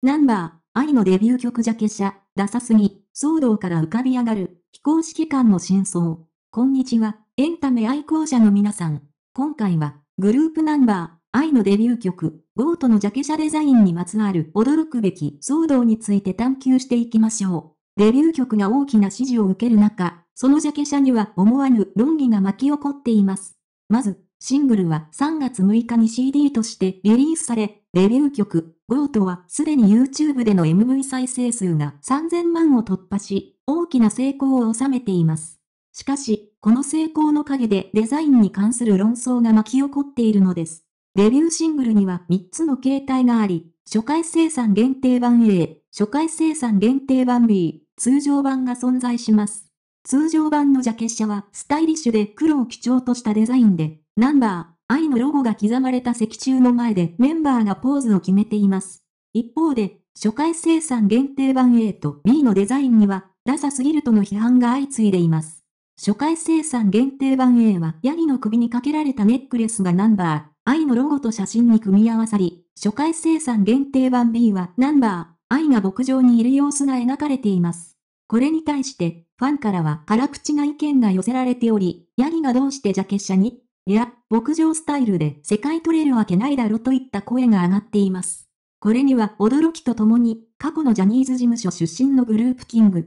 ナンバー、愛のデビュー曲ジャケ写、ダサすぎ、騒動から浮かび上がる、非公式感の真相。こんにちは、エンタメ愛好者の皆さん。今回は、グループナンバー、愛のデビュー曲、ゴートのジャケ写デザインにまつわる驚くべき騒動について探求していきましょう。デビュー曲が大きな支持を受ける中、そのジャケ写には思わぬ論議が巻き起こっています。まず、シングルは3月6日に CD としてリリースされ、デビュー曲、ゴートはすでに YouTube での MV 再生数が3000万を突破し、大きな成功を収めています。しかし、この成功の陰でデザインに関する論争が巻き起こっているのです。デビューシングルには3つの形態があり、初回生産限定版 A、初回生産限定版 B、通常版が存在します。通常版のジャケ写はスタイリッシュで黒を基調としたデザインで、ナンバー、愛のロゴが刻まれた石柱の前でメンバーがポーズを決めています。一方で、初回生産限定版 A と B のデザインには、ダサすぎるとの批判が相次いでいます。初回生産限定版 A は、ヤギの首にかけられたネックレスがナンバー、愛のロゴと写真に組み合わさり、初回生産限定版 B はナンバー、愛が牧場にいる様子が描かれています。これに対して、ファンからは辛口な意見が寄せられており、ヤギがどうしてジャケ写にいや、牧場スタイルで世界取れるわけないだろといった声が上がっています。これには驚きとともに、過去のジャニーズ事務所出身のグループキング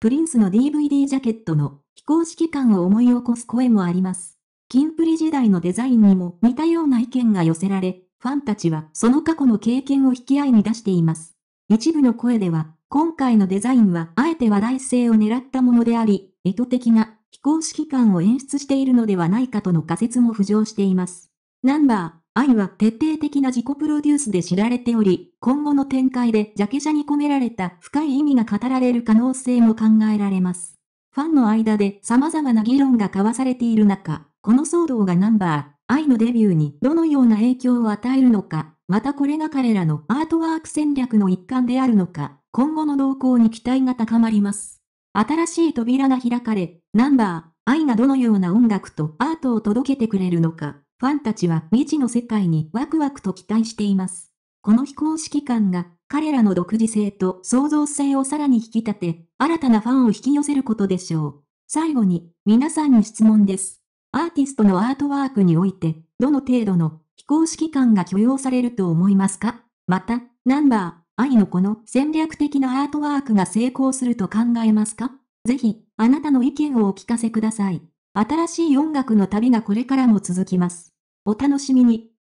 プリンスの DVD ジャケットの非公式感を思い起こす声もあります。キンプリ時代のデザインにも似たような意見が寄せられ、ファンたちはその過去の経験を引き合いに出しています。一部の声では、今回のデザインはあえて話題性を狙ったものであり、意図的な非公式感を演出しているのではないかとの仮説も浮上しています。ナンバー、愛は徹底的な自己プロデュースで知られており、今後の展開でジャケジャに込められた深い意味が語られる可能性も考えられます。ファンの間で様々な議論が交わされている中、この騒動がナンバー、愛のデビューにどのような影響を与えるのか、またこれが彼らのアートワーク戦略の一環であるのか、今後の動向に期待が高まります。新しい扉が開かれ、ナンバー、愛がどのような音楽とアートを届けてくれるのか、ファンたちは未知の世界にワクワクと期待しています。この非公式感が彼らの独自性と創造性をさらに引き立て、新たなファンを引き寄せることでしょう。最後に、皆さんに質問です。アーティストのアートワークにおいて、どの程度の非公式感が許容されると思いますかまた、ナンバー、愛のこの戦略的なアートワークが成功すると考えますかぜひ、あなたの意見をお聞かせください。新しい音楽の旅がこれからも続きます。お楽しみに。